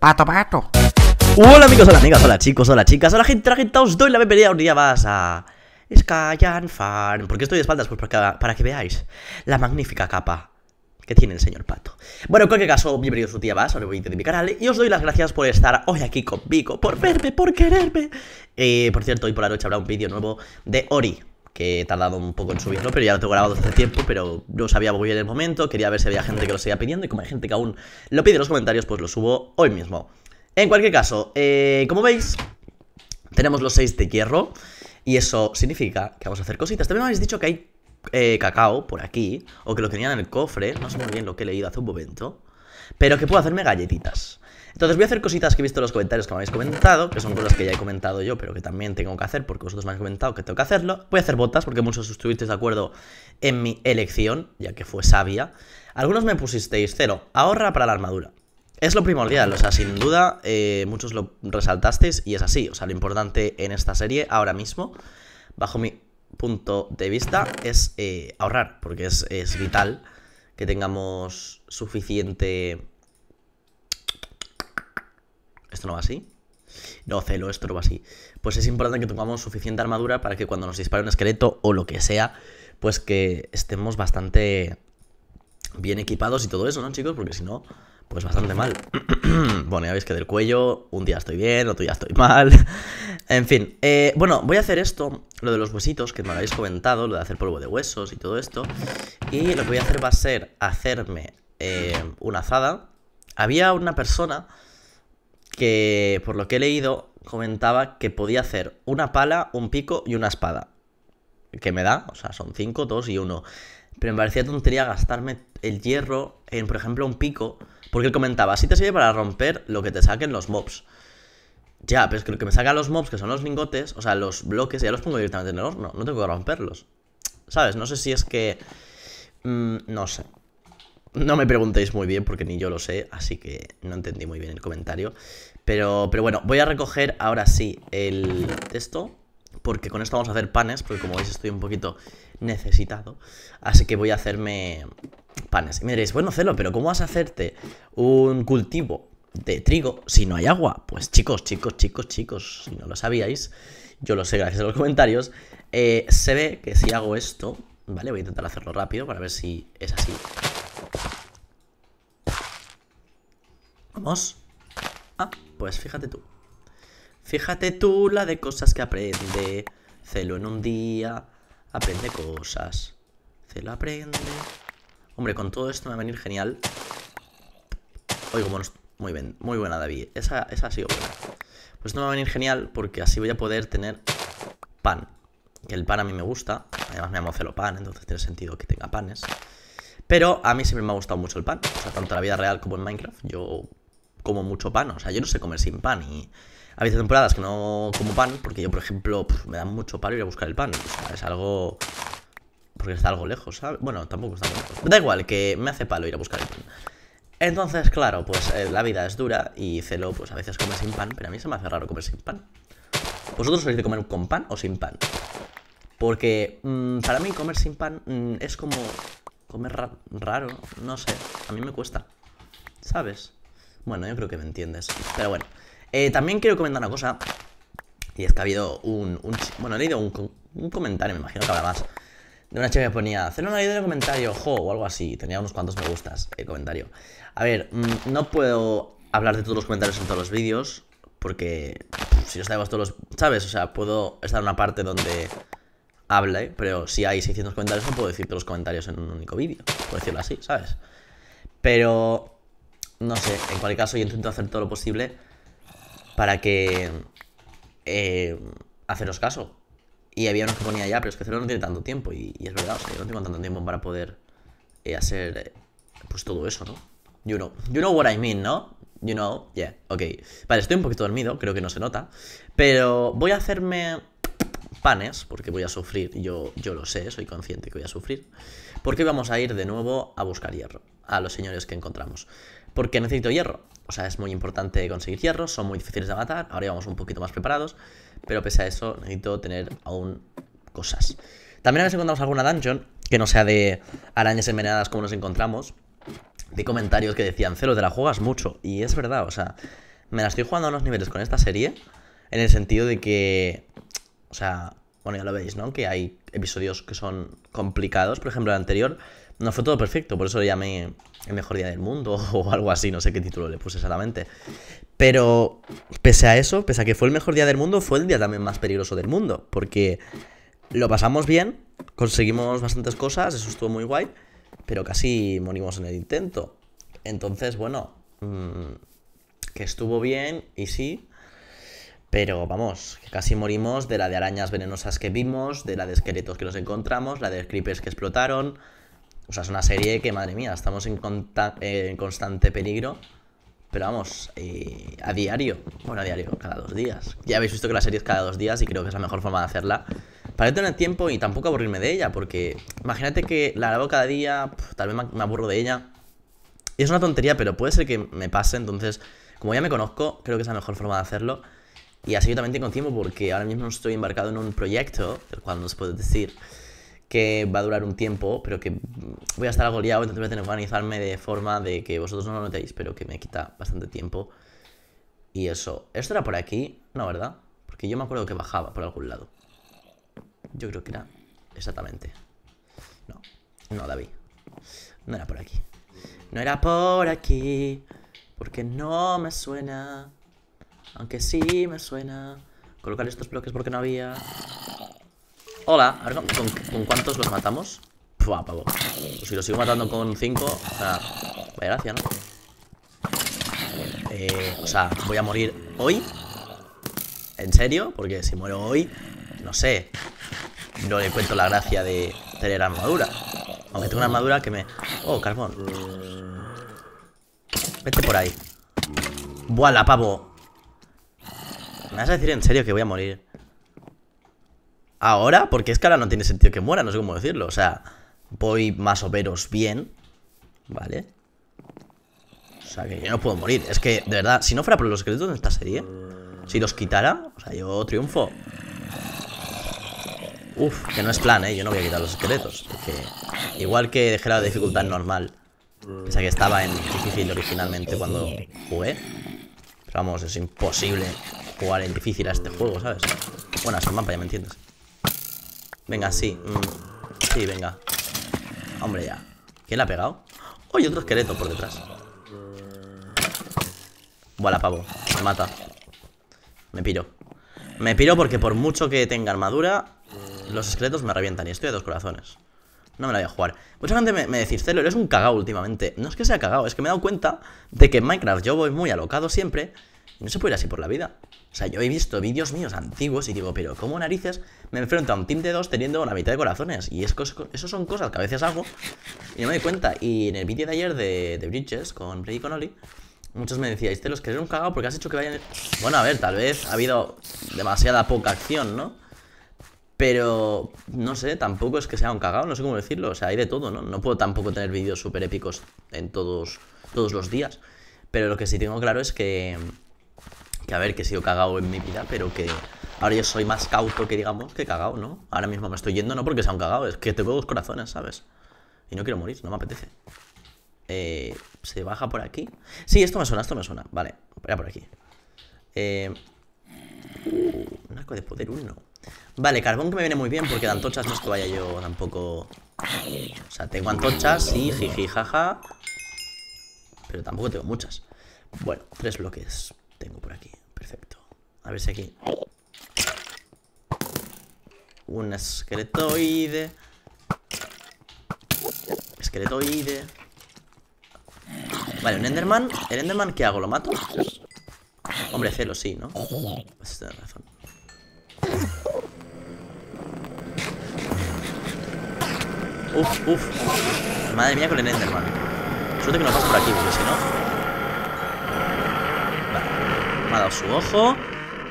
Pato, pato. Hola amigos, hola amigas, hola chicos, hola chicas, hola gente, hola gente, os doy la bienvenida un día más a... Skyan Farm. ¿Por qué estoy de espaldas? Pues para que, veáis la magnífica capa que tiene el señor Pato. Bueno, en cualquier caso, bienvenidos un día más a un nuevo vídeo de mi canal y os doy las gracias por estar hoy aquí conmigo, por verme, por quererme. Eh, por cierto, hoy por la noche habrá un vídeo nuevo de Ori, que he tardado un poco en subirlo, pero ya lo tengo grabado hace tiempo, pero no sabía muy bien el momento, quería ver si había gente que lo seguía pidiendo, y como hay gente que aún lo pide en los comentarios, pues lo subo hoy mismo. En cualquier caso, eh, como veis, tenemos los 6 de hierro, y eso significa que vamos a hacer cositas. También me habéis dicho que hay eh, cacao por aquí, o que lo tenían en el cofre, no sé muy bien lo que he leído hace un momento, pero que puedo hacerme galletitas. Entonces voy a hacer cositas que he visto en los comentarios que me habéis comentado, que son cosas que ya he comentado yo, pero que también tengo que hacer porque vosotros me habéis comentado que tengo que hacerlo. Voy a hacer botas porque muchos estuvisteis de acuerdo en mi elección, ya que fue sabia. Algunos me pusisteis cero, ahorra para la armadura. Es lo primordial, o sea, sin duda, eh, muchos lo resaltasteis y es así. O sea, lo importante en esta serie ahora mismo, bajo mi punto de vista, es eh, ahorrar, porque es, es vital que tengamos suficiente esto no va así. No, celo, esto no va así. Pues es importante que tengamos suficiente armadura para que cuando nos dispare un esqueleto o lo que sea, pues que estemos bastante bien equipados y todo eso, ¿no, chicos? Porque si no, pues bastante mal. bueno, ya veis que del cuello, un día estoy bien, otro día estoy mal. en fin, eh, bueno, voy a hacer esto, lo de los huesitos, que me lo habéis comentado, lo de hacer polvo de huesos y todo esto. Y lo que voy a hacer va a ser hacerme eh, una azada. Había una persona que, por lo que he leído, comentaba que podía hacer una pala, un pico y una espada. Que me da, o sea, son 5, 2 y 1. Pero me parecía tontería gastarme el hierro en, por ejemplo, un pico. Porque él comentaba, así te sirve para romper lo que te saquen los mobs. Ya, pero es que lo que me sacan los mobs, que son los lingotes, o sea, los bloques, ya los pongo directamente en el horno. No tengo que romperlos. ¿Sabes? No sé si es que... Mm, no sé. No me preguntéis muy bien porque ni yo lo sé, así que no entendí muy bien el comentario. Pero, pero bueno, voy a recoger ahora sí el texto, porque con esto vamos a hacer panes, porque como veis estoy un poquito necesitado. Así que voy a hacerme panes. Y me diréis, bueno, Celo, pero ¿cómo vas a hacerte un cultivo de trigo si no hay agua? Pues chicos, chicos, chicos, chicos, si no lo sabíais, yo lo sé gracias a los comentarios, eh, se ve que si hago esto, ¿vale? Voy a intentar hacerlo rápido para ver si es así. Vamos. Ah, pues fíjate tú. Fíjate tú la de cosas que aprende. Celo en un día. Aprende cosas. Celo aprende. Hombre, con todo esto me va a venir genial. Oigo, bueno, muy bien, muy buena, David. Esa, esa ha sido buena. Pues esto me va a venir genial porque así voy a poder tener pan. Que el pan a mí me gusta. Además me llamo Celo Pan, entonces tiene sentido que tenga panes. Pero a mí siempre me ha gustado mucho el pan. O sea, tanto en la vida real como en Minecraft. Yo como mucho pan. O sea, yo no sé comer sin pan. Y veces habido temporadas que no como pan, porque yo, por ejemplo, pues me da mucho palo ir a buscar el pan. O sea, es algo. Porque está algo lejos, ¿sabes? Bueno, tampoco está lejos. Da igual, que me hace palo ir a buscar el pan. Entonces, claro, pues eh, la vida es dura y Celo, pues a veces come sin pan, pero a mí se me hace raro comer sin pan. ¿Vosotros sois de comer con pan o sin pan? Porque mm, para mí comer sin pan mm, es como comer raro, no sé, a mí me cuesta, ¿sabes? Bueno, yo creo que me entiendes. Pero bueno. Eh, también quiero comentar una cosa. Y es que ha habido un... bueno, he leído un, comentario, me imagino que habrá más. De una chica que ponía, hacer una idea de comentario, jo, o algo así. Tenía unos cuantos me gustas el comentario. A ver, mm, no puedo hablar de todos los comentarios en todos los vídeos. Porque si los traigo todos los... ¿Sabes? O sea, puedo estar en una parte donde hable, pero si hay 600 comentarios no puedo decir todos los comentarios en un único vídeo, por decirlo así, ¿sabes? Pero no sé, en cualquier caso yo intento hacer todo lo posible para que... Eh, haceros caso. Y había unos que ponía ya, pero es que Cero no tiene tanto tiempo. Y, es verdad, o sea, yo no tengo tanto tiempo para poder eh, hacer eh, pues todo eso, ¿no? You know, you know what I mean, ¿no? You know, yeah, ok. Vale, estoy un poquito dormido, creo que no se nota. Pero voy a hacerme panes, porque voy a sufrir, yo, yo lo sé, soy consciente que voy a sufrir. Porque vamos a ir de nuevo a buscar hierro, a los señores que encontramos porque necesito hierro. O sea, es muy importante conseguir hierro, son muy difíciles de matar, ahora vamos un poquito más preparados, pero pese a eso necesito tener aún cosas. También a ver encontramos alguna dungeon, que no sea de arañas envenenadas como nos encontramos. de comentarios que decían, Celo, te la juegas mucho, y es verdad, o sea, me la estoy jugando a unos niveles con esta serie, en el sentido de que, o sea, bueno, ya lo veis, ¿no? Que hay episodios que son complicados, por ejemplo, el anterior no fue todo perfecto, por eso lo llamé el mejor día del mundo o algo así, no sé qué título le puse exactamente. Pero pese a eso, pese a que fue el mejor día del mundo, fue el día también más peligroso del mundo, porque lo pasamos bien, conseguimos bastantes cosas, eso estuvo muy guay, pero casi morimos en el intento. Entonces, bueno, mm, que estuvo bien y sí, pero vamos, que casi morimos de la de arañas venenosas que vimos, de la de esqueletos que nos encontramos, la de creepers que explotaron. O sea, es una serie que, madre mía, estamos en, en constante peligro. Pero vamos, eh, a diario. Bueno, a diario, cada dos días. Ya habéis visto que la serie es cada dos días y creo que es la mejor forma de hacerla. Para tener tiempo y tampoco aburrirme de ella, porque imagínate que la grabo cada día, tal vez me aburro de ella. Y es una tontería, pero puede ser que me pase, entonces, como ya me conozco, creo que es la mejor forma de hacerlo. Y así yo también tengo tiempo porque ahora mismo estoy embarcado en un proyecto, del cual no os puedo decir, que va a durar un tiempo, pero que voy a estar algo liado, entonces voy que organizarme de forma de que vosotros no lo notéis, pero que me quita bastante tiempo. Y eso, ¿esto era por aquí? No, ¿verdad? Porque yo me acuerdo que bajaba por algún lado. Yo creo que era exactamente. No, no, David. No era por aquí. No era por aquí, porque no me suena. Aunque sí me suena. Colocar estos bloques porque no había. Hola, con, cuántos los matamos Pua, pavo Si los sigo matando con 5 O sea, vaya gracia, ¿no? Eh, o sea, voy a morir hoy ¿En serio? Porque si muero hoy No sé No le cuento la gracia de tener armadura Aunque tengo una armadura que me... Oh, carbón Vete por ahí ¡Buala, pavo! ¿Me vas a decir en serio que voy a morir? ahora, porque es que ahora no tiene sentido que muera, no sé cómo decirlo. O sea, voy más o menos bien, ¿vale? O sea, que yo no puedo morir. Es que, de verdad, si no fuera por los secretos en esta serie, si los quitara, o sea, yo triunfo. Uf, que no es plan, ¿eh? Yo no voy a quitar los secretos Porque igual que dejé la dificultad normal, o sea que estaba en difícil originalmente cuando jugué. Pero vamos, es imposible jugar en difícil a este juego, ¿sabes? Bueno, es un mapa, ya me entiendes. Venga, sí. Mm, sí, venga. Hombre, ya. ¿Quién la ha pegado? ¡Oh, Y otro esqueleto por detrás! Vuela, pavo. Me mata. Me piro. Me piro porque por mucho que tenga armadura, los esqueletos me revientan y estoy a dos corazones. No me la voy a jugar. Mucha gente me, me decís, Celo, eres un cagao últimamente. No es que sea cagao, es que me he dado cuenta de que en Minecraft yo voy muy alocado siempre y no se puede ir así por la vida. O sea, yo he visto vídeos míos antiguos y digo, pero ¿cómo narices me enfrento a un team de dos teniendo la mitad de corazones? Y es eso son cosas que a veces hago y no me doy cuenta. Y en el vídeo de ayer de, de Bridges con Brady con muchos me decían, te los que un cagado porque has hecho que vayan... Bueno, a ver, tal vez ha habido demasiada poca acción, ¿no? Pero no sé, tampoco es que sea un cagado, no sé cómo decirlo. O sea, hay de todo, ¿no? No puedo tampoco tener vídeos súper épicos en todos, todos los días. Pero lo que sí tengo claro es que a ver, que he sido cagado en mi vida, pero que ahora yo soy más cauto que digamos que cagado, ¿no? Ahora mismo me estoy yendo no porque sea un cagado, es que tengo dos corazones, ¿sabes? Y no quiero morir, no me apetece. Eh, ¿Se baja por aquí? Sí, esto me suena, esto me suena. Vale, era por aquí. Eh, un arco de poder uno Vale, carbón que me viene muy bien porque de antochas no es que vaya yo tampoco... O sea, tengo antochas, Sí, jiji, jaja. Pero tampoco tengo muchas. Bueno, tres bloques tengo por aquí. A ver si aquí. Un esqueletoide. Esqueletoide. Vale, un Enderman. ¿El Enderman qué hago? ¿Lo mato? Hombre, celo, sí, ¿no? Pues uf, uf. Madre mía con el Enderman. Suerte que no pasa por aquí, porque si no. Vale. Me ha dado su ojo.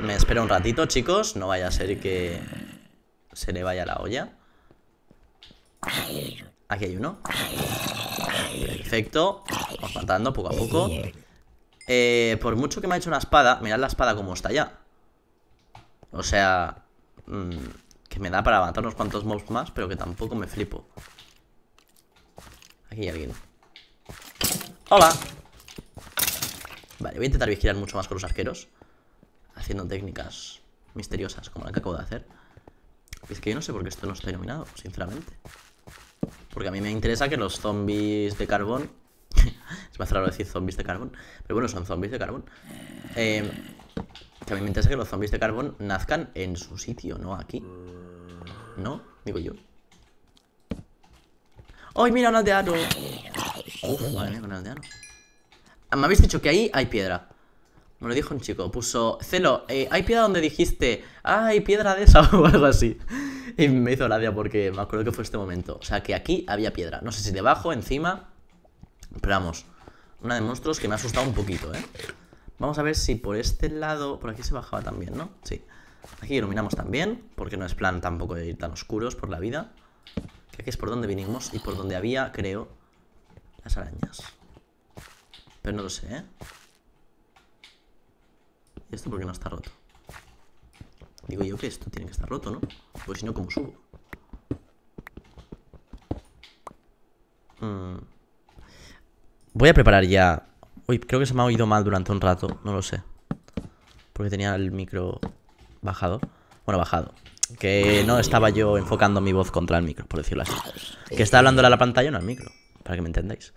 Me espero un ratito, chicos. No vaya a ser que se le vaya la olla. Aquí hay uno. Perfecto. Vamos matando poco a poco. Eh, por mucho que me ha hecho una espada, mirad la espada como está ya. O sea, mm, que me da para matar unos cuantos mobs más, pero que tampoco me flipo. Aquí hay alguien. ¡Hola! Vale, voy a intentar vigilar mucho más con los arqueros haciendo técnicas misteriosas como la que acabo de hacer. Es que yo no sé por qué esto no está iluminado, sinceramente. Porque a mí me interesa que los zombies de carbón... es más raro decir zombies de carbón. Pero bueno, son zombies de carbón. Em, que a mí me interesa que los zombies de carbón nazcan en su sitio, no aquí. ¿No? Digo yo. ¡Ay, mira, un aldeano! un aldeano! Ah, me habéis dicho que ahí hay piedra. Me lo dijo un chico, puso, Celo, eh, hay piedra donde dijiste, Ah, hay piedra de esa o algo así. Y me hizo gracia porque me acuerdo que fue este momento. O sea, que aquí había piedra. No sé si debajo, encima. Pero vamos, una de monstruos que me ha asustado un poquito, ¿eh? Vamos a ver si por este lado, por aquí se bajaba también, ¿no? Sí. Aquí iluminamos también, porque no es plan tampoco de ir tan oscuros por la vida. Que aquí es por donde vinimos y por donde había, creo, las arañas. Pero no lo sé, ¿eh? esto porque no está roto? Digo yo que esto tiene que estar roto, ¿no? Pues si no, ¿cómo subo? Hmm. Voy a preparar ya... Uy, creo que se me ha oído mal durante un rato, no lo sé. Porque tenía el micro bajado. Bueno, bajado. Que no estaba yo enfocando mi voz contra el micro, por decirlo así. Que estaba hablando a la pantalla, no al micro, para que me entendáis.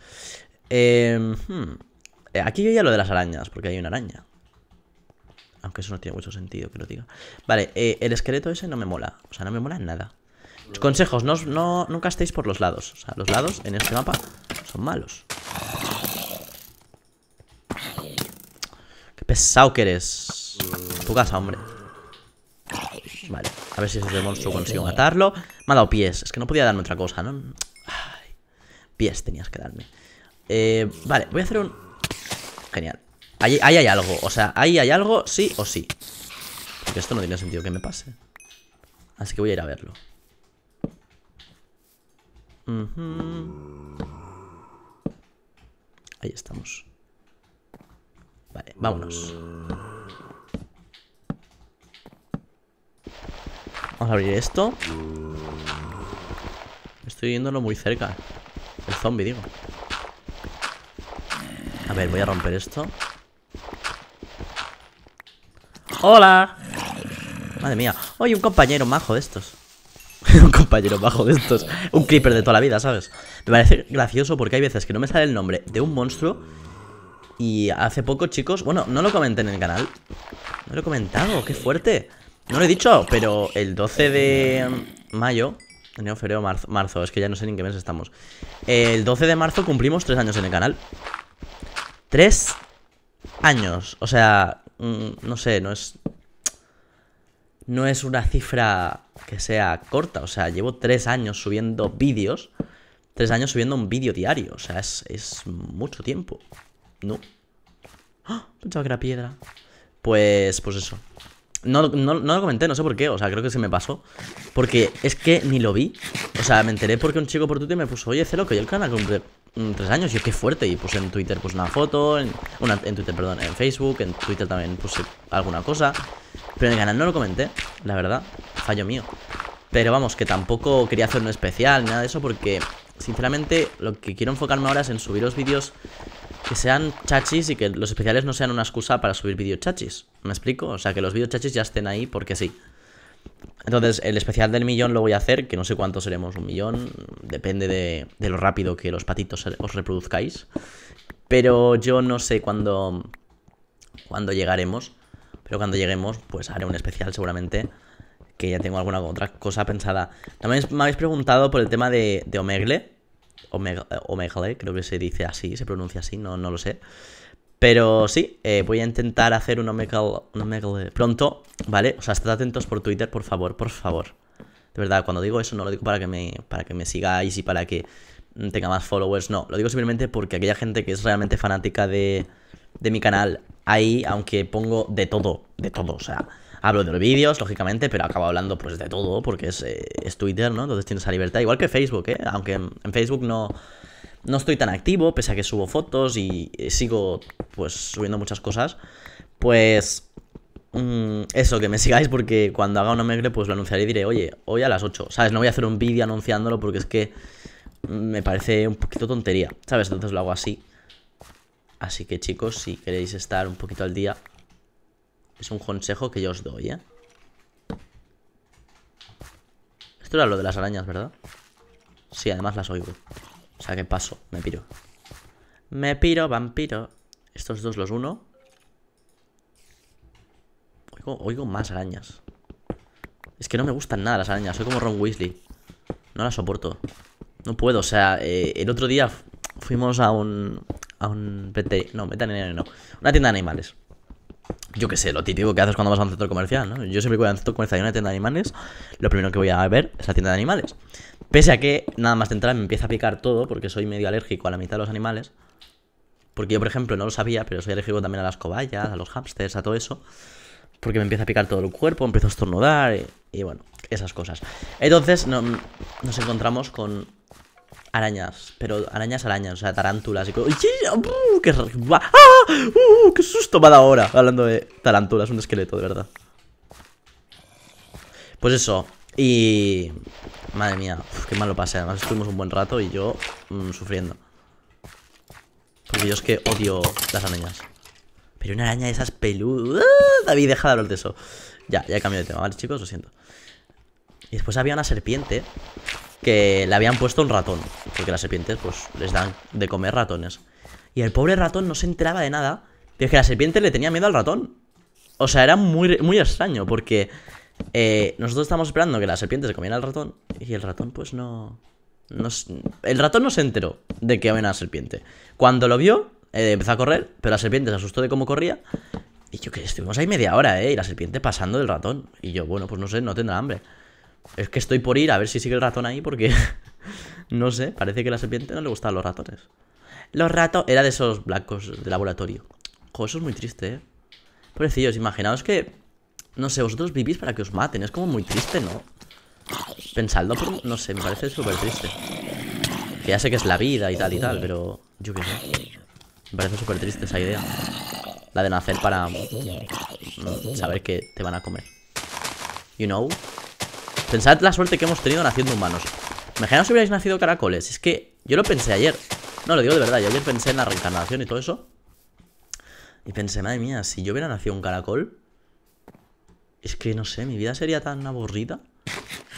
Em, hmm. eh, aquí yo ya lo de las arañas, porque hay una araña. Aunque eso no tiene mucho sentido que lo diga. Vale, eh, el esqueleto ese no me mola. O sea, no me mola en nada. consejos, no, no, nunca estéis por los lados. O sea, los lados en este mapa son malos. Qué pesado que eres. Tu casa, hombre. Vale, a ver si ese monstruo consigo matarlo. Me ha dado pies. Es que no podía darme otra cosa, ¿no? pies tenías que darme. Eh, vale, voy a hacer un... Genial. Ahí, hay algo, o sea, ahí hay algo sí o sí Porque esto no tiene sentido que me pase Así que voy a ir a verlo Ahí estamos Vale, vámonos Vamos a abrir esto Estoy viéndolo muy cerca El zombie, digo A ver, voy a romper esto ¡Hola! Madre mía. Oye, un compañero majo de estos. un compañero majo de estos. Un creeper de toda la vida, ¿sabes? Me parece gracioso porque hay veces que no me sale el nombre de un monstruo. Y hace poco, chicos... Bueno, no lo comenté en el canal. No lo he comentado. ¡Qué fuerte! No lo he dicho, pero el 12 de mayo... Enero, febrero, marzo, marzo. Es que ya no sé en qué mes estamos. El 12 de marzo cumplimos tres años en el canal. Tres años. O sea, Mm, no sé, no es... No es una cifra que sea corta, o sea, llevo tres años subiendo vídeos, tres años subiendo un vídeo diario, o sea, es, mucho tiempo, ¿no? ¡Oh! Pensaba que era piedra. Pues, pues eso. No, no, lo comenté, no sé por qué, o sea, creo que se me pasó Porque es que ni lo vi O sea, me enteré porque un chico por Twitter me puso Oye, Celo, que yo el canal Mm, tres años, yo qué fuerte Y puse en Twitter pues una foto en, en Twitter, perdón, en Facebook En Twitter también puse alguna cosa Pero en el canal no lo comenté, la verdad Fallo mío Pero vamos, que tampoco quería hacer un especial Nada de eso porque, sinceramente Lo que quiero enfocarme ahora es en subir los vídeos Que sean chachis y que los especiales No sean una excusa para subir vídeos chachis ¿Me explico? O sea, que los vídeos chachis ya estén ahí porque sí entonces, el especial del millón lo voy a hacer, que no sé cuánto seremos, un millón, depende de, lo rápido que los patitos os reproduzcáis. Pero yo no sé cuándo, llegaremos, pero cuando lleguemos, pues haré un especial seguramente, que ya tengo alguna otra cosa pensada. También me habéis preguntado por el tema de, de Omegle, Omegle, creo que se dice así, se pronuncia así, no, no lo sé. Pero sí, eh, voy a intentar hacer un Omegle, pronto, ¿vale? O sea, estad atentos por Twitter, por favor, por favor. De verdad, cuando digo eso no lo digo para que me, para que me sigáis y para que mm, tenga más followers, no. Lo digo simplemente porque aquella gente que es realmente fanática de, mi canal, ahí, aunque pongo de todo, de todo, o sea, hablo de los vídeos, lógicamente, pero acabo hablando pues de todo, porque es, eh, Twitter, ¿no? Entonces tienes esa libertad, igual que Facebook, ¿eh? Aunque en Facebook no no estoy tan activo, pese a que subo fotos y eh, sigo pues subiendo muchas cosas. Pues mm, eso, que me sigáis porque cuando haga una megre pues lo anunciaré y diré, oye, hoy a las 8. ¿Sabes? No voy a hacer un vídeo anunciándolo porque es que me parece un poquito tontería. ¿Sabes? Entonces lo hago así. Así que chicos, si queréis estar un poquito al día, es un consejo que yo os doy, ¿eh? Esto era lo de las arañas, ¿verdad? Sí, además las oigo. O sea ¿qué paso, me piro. Me piro, vampiro. Estos dos los uno. Oigo, más arañas. Es que no me gustan nada las arañas. Soy como Ron Weasley. No las soporto. No puedo, o sea, eh, el otro día fuimos a un... A un... No, veterinario no. Una tienda de animales yo qué sé, lo típico que haces cuando vas a un centro comercial, ¿no? Yo siempre que voy a un centro comercial y una tienda de animales, lo primero que voy a ver es la tienda de animales. Pese a que nada más de entrar me empieza a picar todo, porque soy medio alérgico a la mitad de los animales. Porque yo, por ejemplo, no lo sabía, pero soy alérgico también a las cobayas, a los hámsters, a todo eso. Porque me empieza a picar todo el cuerpo, empiezo a estornudar y, bueno, esas cosas. Entonces nos encontramos con arañas, pero arañas, arañas, o sea, tarántulas y cosas. Uh, ¡Ah! ¡Uh, ¡Qué, susto me ha dado ahora! Hablando de tarántulas, un esqueleto, de verdad. Pues eso, y... Madre mía, qué mal lo pasé. Además estuvimos un buen rato y yo mm, sufriendo. Porque yo es que odio las arañas. Pero una araña de esas peludas... David, deja de hablar de eso. Ya, ya he cambiado de tema, ¿vale, chicos? Lo siento. Y después había una serpiente que le habían puesto un ratón. Porque las serpientes, pues, les dan de comer ratones. Y el pobre ratón no se enteraba de nada. Pero es que la serpiente le tenía miedo al ratón. O sea, era muy, muy extraño porque eh, nosotros estábamos esperando que la serpiente se comiera al ratón y el ratón pues no... el ratón no se enteró de que había una serpiente. Cuando lo vio, eh, empezó a correr, pero la serpiente se asustó de cómo corría. Y yo que estuvimos ahí media hora, ¿eh? Y la serpiente pasando del ratón. Y yo, bueno, pues no sé, no tendrá hambre. Es que estoy por ir a ver si sigue el ratón ahí porque... no sé, parece que la serpiente no le a los ratones. Los ratos... Era de esos blancos de laboratorio. Joder, eso es muy triste, ¿eh? Pobrecillos, imaginaos que... No sé, vosotros vivís para que os maten. Es como muy triste, ¿no? Pensando por... No sé, me parece súper triste. Que ya sé que es la vida y tal y tal, pero... Yo qué sé. Me parece súper triste esa idea. La de nacer para... Mm, saber que te van a comer. You know... Pensad la suerte que hemos tenido naciendo humanos. Imaginaos si hubierais nacido caracoles. Es que yo lo pensé ayer. No, lo digo de verdad. Yo ayer pensé en la reencarnación y todo eso. Y pensé, madre mía, si yo hubiera nacido un caracol... Es que, no sé, mi vida sería tan aburrida.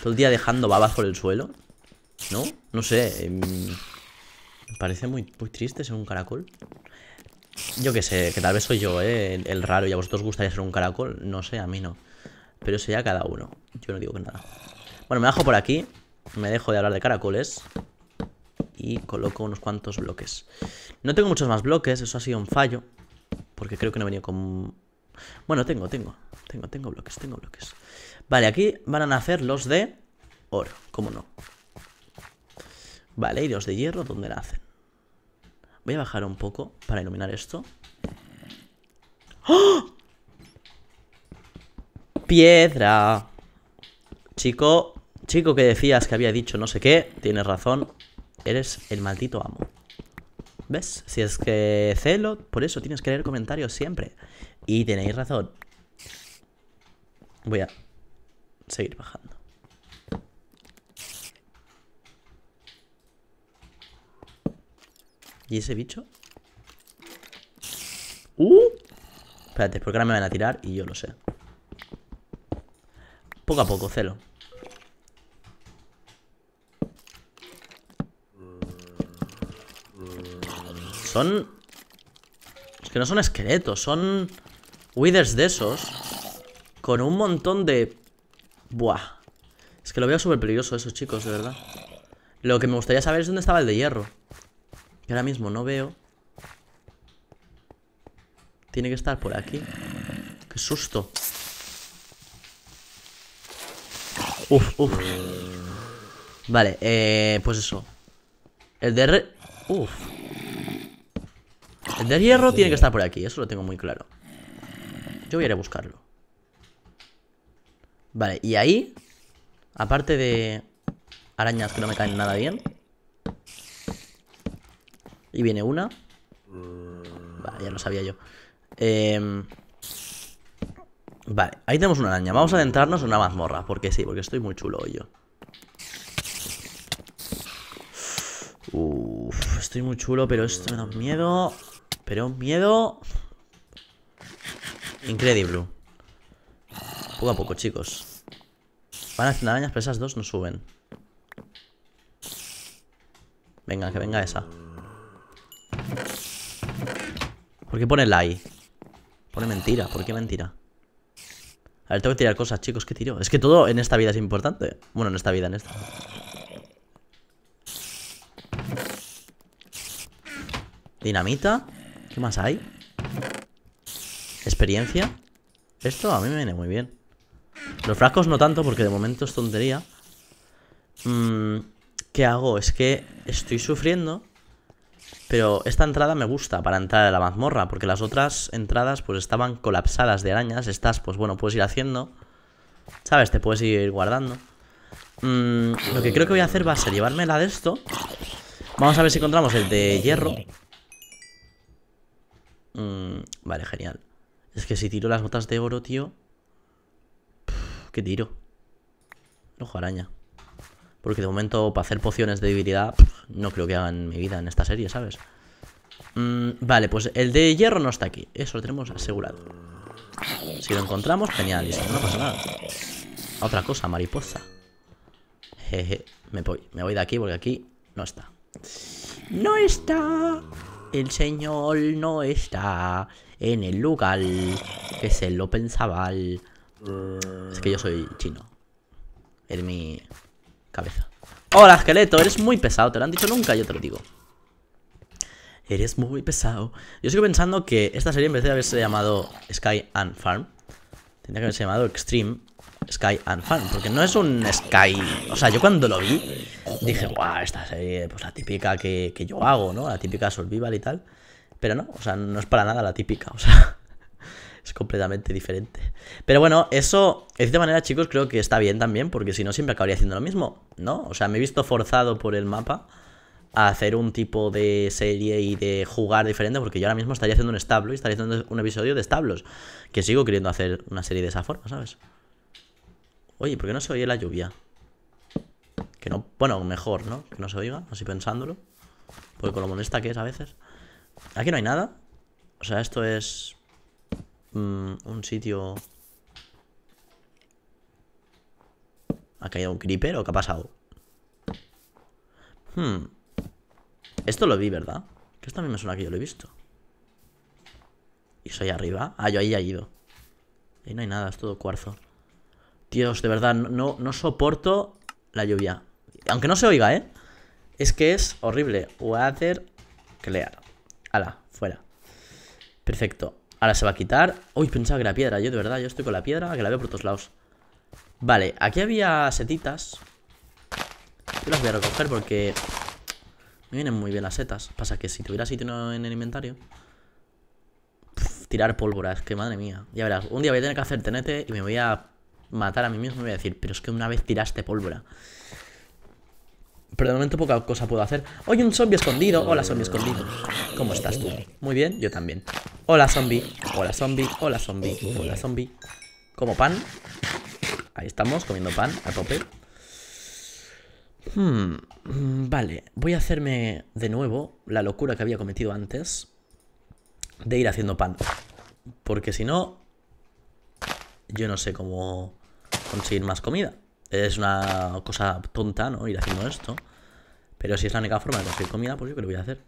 Todo el día dejando babas por el suelo. ¿No? No sé. Em, me parece muy, muy triste ser un caracol. Yo qué sé, que tal vez soy yo, ¿eh? El, el raro. Y a vosotros gustaría ser un caracol. No sé, a mí no. Pero sería cada uno. Yo no digo que nada. Bueno, me bajo por aquí. Me dejo de hablar de caracoles. Y coloco unos cuantos bloques. No tengo muchos más bloques, eso ha sido un fallo. Porque creo que no he venido con... Bueno, tengo, tengo. Tengo, tengo bloques, tengo bloques. Vale, aquí van a nacer los de oro, cómo no. Vale, y los de hierro, ¿dónde nacen? Voy a bajar un poco para iluminar esto. ¡Oh! Piedra. Chico, Chico que decías que había dicho no sé qué, tienes razón, eres el maldito amo. ¿Ves? Si es que celo, por eso tienes que leer comentarios siempre. Y tenéis razón. Voy a seguir bajando. ¿Y ese bicho? ¡Uh! Espérate, porque ahora me van a tirar y yo lo sé. Poco a poco, celo. Son... Es que no son esqueletos, son... Withers de esos. Con un montón de... Buah. Es que lo veo súper peligroso esos chicos, de verdad. Lo que me gustaría saber es dónde estaba el de hierro. Que ahora mismo no veo. Tiene que estar por aquí. Qué susto. Uf, uf. Vale, eh, pues eso. El de... Re... Uf. El de hierro tiene que estar por aquí, eso lo tengo muy claro. Yo voy a ir a buscarlo. Vale, y ahí, aparte de arañas que no me caen nada bien. Y viene una. Vale, ya lo sabía yo. Em, vale, ahí tenemos una araña. Vamos a adentrarnos en una mazmorra, porque sí, porque estoy muy chulo hoy yo. Uf, estoy muy chulo, pero esto me da miedo. Pero miedo... Increíble. Poco a poco, chicos. Van a hacer arañas, pero esas dos no suben. Venga, que venga esa. ¿Por qué pone la Pone mentira, ¿por qué mentira? A ver, tengo que tirar cosas, chicos, ¿qué tiro? Es que todo en esta vida es importante. Bueno, en esta vida, en esta. Dinamita ¿Qué más hay? ¿Experiencia? Esto a mí me viene muy bien. Los frascos no tanto porque de momento es tontería. Mm, ¿Qué hago? Es que estoy sufriendo. Pero esta entrada me gusta para entrar a la mazmorra. Porque las otras entradas pues estaban colapsadas de arañas. Estas pues bueno, puedes ir haciendo. ¿Sabes? Te puedes ir guardando. Mm, lo que creo que voy a hacer va a ser llevármela de esto. Vamos a ver si encontramos el de hierro. Mm, vale, genial. Es que si tiro las botas de oro, tío... ¿Qué tiro? Ojo araña. Porque de momento, para hacer pociones de debilidad, no creo que hagan mi vida en esta serie, ¿sabes? Mm, vale, pues el de hierro no está aquí. Eso lo tenemos asegurado. Si lo encontramos, genial. pasa nada. Otra cosa, mariposa. Jeje, me voy. Me voy de aquí porque aquí no está. ¡No está! El señor no está en el lugar que se lo pensaba. Es que yo soy chino. En mi cabeza. Hola, esqueleto. Eres muy pesado. Te lo han dicho nunca, yo te lo digo. Eres muy pesado. Yo sigo pensando que esta serie en vez de haberse llamado Sky and Farm, Tendría que haberse llamado Extreme Sky and Fun. Porque no es un Sky. O sea, yo cuando lo vi, dije, guau, esta serie, pues la típica que, que yo hago, ¿no? La típica Survival y tal. Pero no, o sea, no es para nada la típica. O sea, es completamente diferente. Pero bueno, eso, de cierta manera, chicos, creo que está bien también, porque si no, siempre acabaría haciendo lo mismo, ¿no? O sea, me he visto forzado por el mapa hacer un tipo de serie y de jugar diferente, porque yo ahora mismo estaría haciendo un establo y estaría haciendo un episodio de establos, que sigo queriendo hacer una serie de esa forma, ¿sabes? Oye, ¿por qué no se oye la lluvia? Que no, bueno, mejor, ¿no? Que no se oiga, así pensándolo. Porque con lo molesta que es a veces. Aquí no hay nada. O sea, esto es mm, un sitio... ¿Ha caído un creeper o qué ha pasado? Hmm. Esto lo vi, ¿verdad? Que esto a mí me suena que yo lo he visto. ¿Y soy arriba? Ah, yo ahí he ido. Ahí no hay nada, es todo cuarzo. Dios, de verdad, no, no soporto la lluvia. Aunque no se oiga, ¿eh? Es que es horrible. Water clear. ¡Hala! fuera. Perfecto. Ahora se va a quitar. Uy, pensaba que era piedra. Yo de verdad, yo estoy con la piedra, que la veo por todos lados. Vale, aquí había setitas. Yo las voy a recoger porque vienen muy bien las setas. Pasa que si tuviera sitio en el inventario... tirar pólvora, es que madre mía. Ya verás, un día voy a tener que hacer tenete y me voy a matar a mí mismo y voy a decir, pero es que una vez tiraste pólvora. Pero de momento poca cosa puedo hacer. Oye, un zombie escondido. Hola, zombie escondido. ¿Cómo estás tú? Muy bien, yo también. Hola, zombie. Hola, zombie. Hola, zombie. Hola, zombie. Como pan. Ahí estamos, comiendo pan a tope. Hmm, mm, vale, voy a hacerme de nuevo la locura que había cometido antes de ir haciendo pan. Porque si no, yo no sé cómo conseguir más comida. Es una cosa tonta, ¿no? Ir haciendo esto. Pero si es la única forma de conseguir comida, pues yo que lo voy a hacer.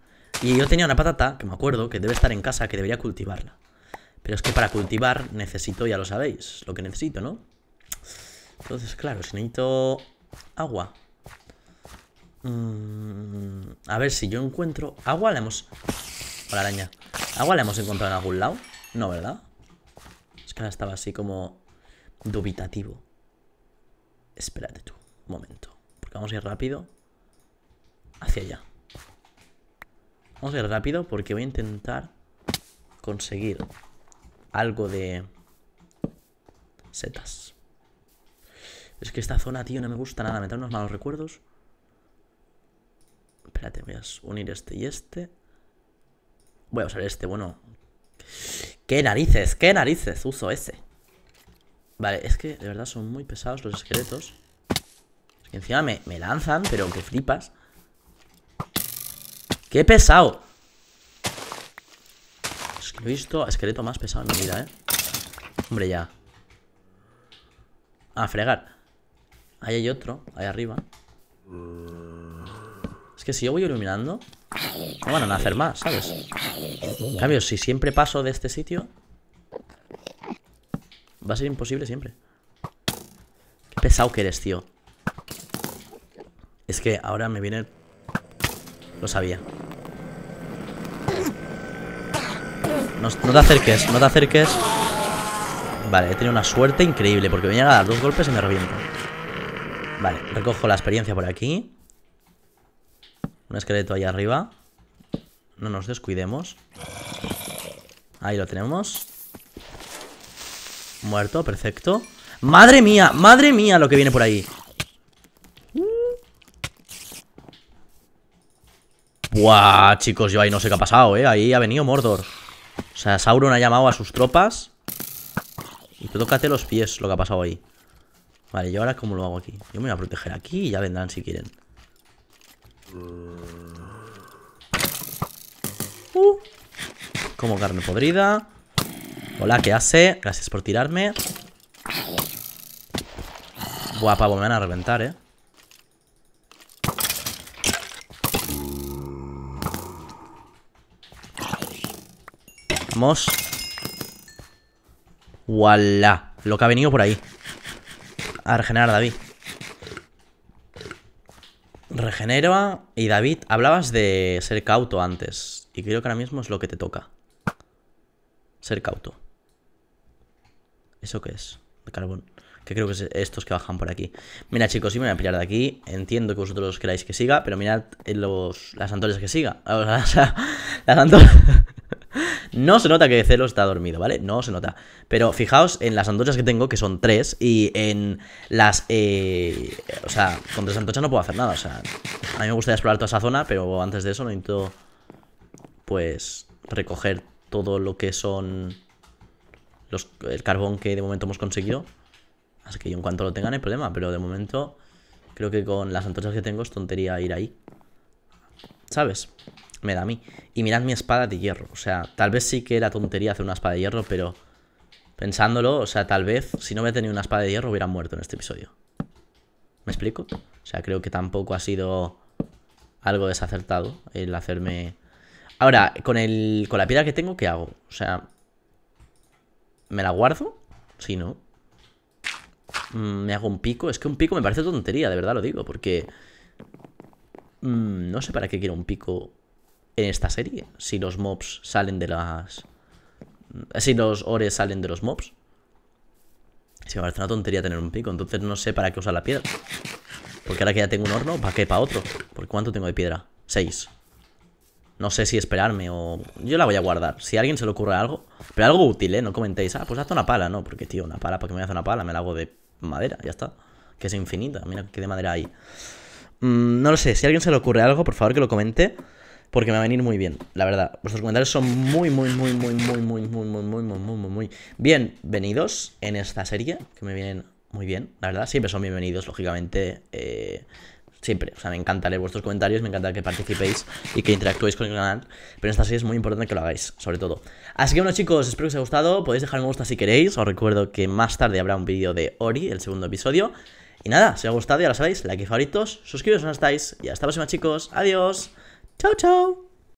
Y yo tenía una patata, que me acuerdo, que debe estar en casa, que debería cultivarla. Pero es que para cultivar necesito, ya lo sabéis, lo que necesito, ¿no? Entonces, claro, si necesito agua, Mm, a ver si yo encuentro... Agua la hemos... Hola araña. Agua la hemos encontrado en algún lado. No, ¿verdad? Es que ahora estaba así como dubitativo. Espérate tú, un momento. Porque vamos a ir rápido hacia allá. Vamos a ir rápido porque voy a intentar conseguir algo de setas. Es que esta zona, tío, no me gusta nada. Me unos malos recuerdos. Espérate, voy a unir este y este. Voy a usar este, bueno. ¡Qué narices! ¡Qué narices! Uso ese. Vale, es que de verdad son muy pesados los esqueletos. Es que encima me, lanzan, pero que flipas. ¡Qué pesado! Es que he visto esqueleto más pesado en mi vida, ¿eh? Hombre, ya. A ah, fregar. Ahí hay otro, ahí arriba que si yo voy iluminando, no van a hacer más, ¿sabes? En cambio, si siempre paso de este sitio, va a ser imposible siempre. Qué pesado que eres, tío. Es que ahora me viene... Lo sabía. No, te acerques, no te acerques. Vale, he tenido una suerte increíble porque me a dar dos golpes y me reviento. Vale, recojo la experiencia por aquí. Un esqueleto ahí arriba. No nos descuidemos. Ahí lo tenemos. Muerto, perfecto. ¡Madre mía! ¡Madre mía lo que viene por ahí! Buah, chicos, yo ahí no sé qué ha pasado, ¿eh? Ahí ha venido Mordor. O sea, Sauron ha llamado a sus tropas. Y tú tócate los pies lo que ha pasado ahí. Vale, yo ahora cómo lo hago aquí. Yo me voy a proteger aquí y ya vendrán si quieren. Mm. Uh, como carne podrida. Hola, ¿qué hace? Gracias por tirarme. Guapa, me van a reventar, eh. Vamos. ¡Wala! Lo que ha venido por ahí. A regenerar, David. Regenera. Y David, hablabas de ser cauto antes. Y creo que ahora mismo es lo que te toca. Ser cauto. ¿Eso qué es? De carbón que creo que es estos que bajan por aquí. Mira, chicos, si me voy a pillar de aquí. Entiendo que vosotros queráis que siga, pero mirad eh, las antorchas que siga. O sea, las antorchas... No se nota que Celo está dormido, ¿vale? No se nota. Pero fijaos en las antorchas que tengo, que son tres, y en las... Eh, o sea, con tres antorchas no puedo hacer nada, o sea... A mí me gustaría explorar toda esa zona, pero antes de eso necesito, pues, recoger todo lo que son... el carbón que de momento hemos conseguido. Así que yo en cuanto lo tenga no hay problema, pero de momento creo que con las antorchas que tengo es tontería ir ahí. ¿Sabes? Me da a mí. Y mirad mi espada de hierro. O sea, tal vez sí que era tontería hacer una espada de hierro, pero pensándolo, o sea, tal vez si no hubiera tenido una espada de hierro hubiera muerto en este episodio. ¿Me explico? O sea, creo que tampoco ha sido algo desacertado el hacerme... Ahora, con, el, con la piedra que tengo, ¿qué hago? O sea, ¿me la guardo? Si no. Mm, me hago un pico. Es que un pico me parece tontería, de verdad lo digo, porque mm, no sé para qué quiero un pico en esta serie, si los mobs salen de las... Mm, si los ores salen de los mobs. Si me parece una tontería tener un pico, entonces no sé para qué usar la piedra. Porque ahora que ya tengo un horno, ¿para qué? ¿Para otro? ¿Por cuánto tengo de piedra? Seis. No sé si esperarme o... Yo la voy a guardar. Si a alguien se le ocurre algo... Pero algo útil, ¿eh? No comentéis, ah, pues hazte una pala. No, porque, tío, una pala, ¿para qué me hace una pala? Me la hago de madera, ya está. Que es infinita, mira qué de madera hay. no lo sé, si a alguien se le ocurre algo, por favor que lo comente. Porque me va a venir muy bien, la verdad. Vuestros comentarios son muy, muy, muy, muy, muy, muy, muy, muy, muy, muy, muy, muy, muy bienvenidos en esta serie, que me vienen muy bien, la verdad. Siempre son bienvenidos, lógicamente. Eh, Siempre, o sea, me encantaré vuestros comentarios, me encanta que participéis y que interactuéis con el canal. Pero en esta serie es muy importante que lo hagáis, sobre todo. Así que bueno, chicos, espero que os haya gustado. Podéis dejar un gusta si queréis. Os recuerdo que más tarde habrá un vídeo de Ori, el segundo episodio. Y nada, si os ha gustado, ya lo sabéis, like y favoritos, suscribiros si no estáis. Y hasta la próxima, chicos. Adiós. Chao, chao.